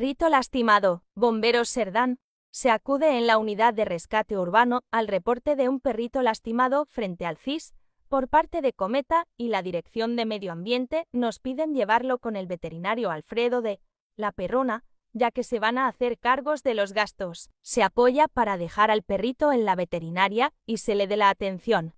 Perrito lastimado, Bomberos Serdán, se acude en la unidad de rescate urbano al reporte de un perrito lastimado frente al CIS por parte de Cometa y la Dirección de Medio Ambiente nos piden llevarlo con el veterinario Alfredo de La Perrona, ya que se van a hacer cargos de los gastos. Se apoya para dejar al perrito en la veterinaria y se le dé la atención